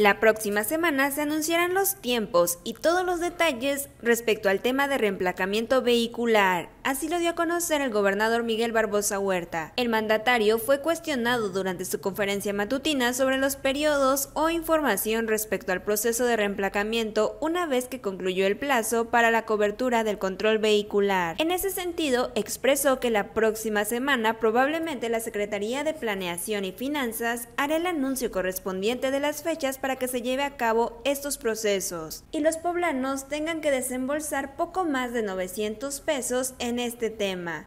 La próxima semana se anunciarán los tiempos y todos los detalles respecto al tema de reemplacamiento vehicular. Así lo dio a conocer el gobernador Miguel Barbosa Huerta. El mandatario fue cuestionado durante su conferencia matutina sobre los periodos o información respecto al proceso de reemplacamiento una vez que concluyó el plazo para la cobertura del control vehicular. En ese sentido, expresó que la próxima semana probablemente la Secretaría de Planeación y Finanzas hará el anuncio correspondiente de las fechas para para que se lleve a cabo estos procesos y los poblanos tengan que desembolsar poco más de 900 pesos en este tema.